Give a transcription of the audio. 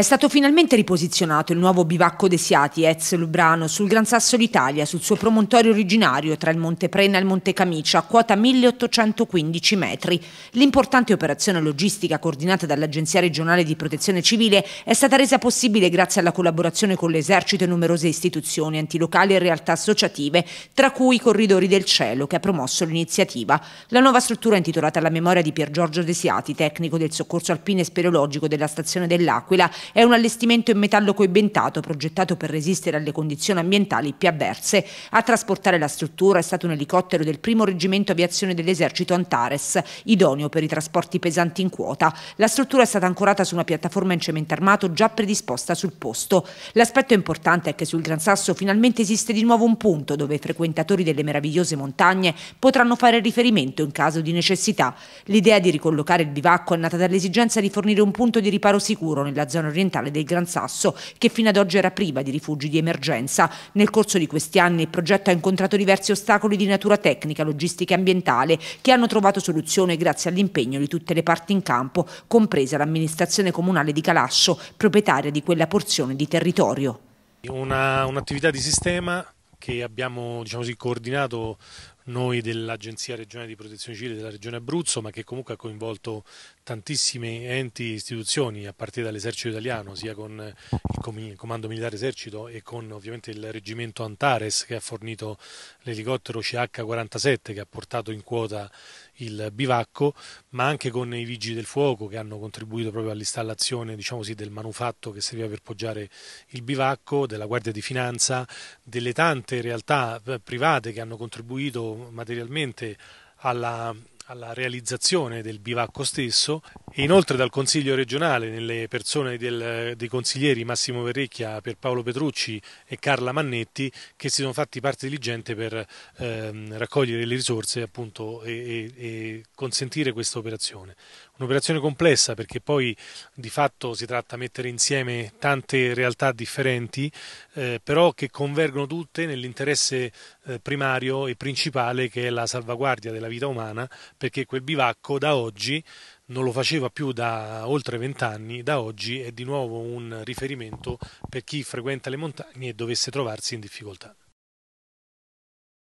È stato finalmente riposizionato il nuovo bivacco De Siati, ex Lubrano, sul Gran Sasso d'Italia, sul suo promontorio originario tra il Monte Prena e il Monte Camicia, a quota 1815 metri. L'importante operazione logistica coordinata dall'Agenzia regionale di protezione civile è stata resa possibile grazie alla collaborazione con l'esercito e numerose istituzioni antilocali e realtà associative, tra cui i Corridori del Cielo, che ha promosso l'iniziativa. La nuova struttura è intitolata alla memoria di Pier Giorgio De Siati, tecnico del soccorso alpino e speleologico della stazione dell'Aquila è un allestimento in metallo coibentato progettato per resistere alle condizioni ambientali più avverse. A trasportare la struttura è stato un elicottero del primo reggimento aviazione dell'esercito Antares, idoneo per i trasporti pesanti in quota. La struttura è stata ancorata su una piattaforma in cemento armato già predisposta sul posto. L'aspetto importante è che sul Gran Sasso finalmente esiste di nuovo un punto dove i frequentatori delle meravigliose montagne potranno fare riferimento in caso di necessità. L'idea di ricollocare il bivacco è nata dall'esigenza di fornire un punto di riparo sicuro nella zona orientale orientale del Gran Sasso, che fino ad oggi era priva di rifugi di emergenza. Nel corso di questi anni il progetto ha incontrato diversi ostacoli di natura tecnica, logistica e ambientale, che hanno trovato soluzione grazie all'impegno di tutte le parti in campo, compresa l'amministrazione comunale di Calascio, proprietaria di quella porzione di territorio. Un'attività un di sistema che abbiamo diciamo così, coordinato noi dell'Agenzia Regionale di Protezione Civile della Regione Abruzzo, ma che comunque ha coinvolto tantissimi enti e istituzioni, a partire dall'esercito italiano, sia con il Comando Militare Esercito e con ovviamente il Reggimento Antares che ha fornito l'elicottero CH-47 che ha portato in quota il bivacco, ma anche con i vigili del fuoco che hanno contribuito proprio all'installazione diciamo sì, del manufatto che serviva per poggiare il bivacco, della Guardia di Finanza, delle tante realtà eh, private che hanno contribuito materialmente alla, alla realizzazione del bivacco stesso e inoltre dal Consiglio regionale nelle persone del, dei consiglieri Massimo Verrecchia, Pierpaolo Petrucci e Carla Mannetti che si sono fatti parte diligente per ehm, raccogliere le risorse appunto, e, e, e consentire questa operazione. Un'operazione complessa perché poi di fatto si tratta di mettere insieme tante realtà differenti eh, però che convergono tutte nell'interesse eh, primario e principale che è la salvaguardia della vita umana perché quel bivacco da oggi non lo faceva più da oltre vent'anni, da oggi è di nuovo un riferimento per chi frequenta le montagne e dovesse trovarsi in difficoltà.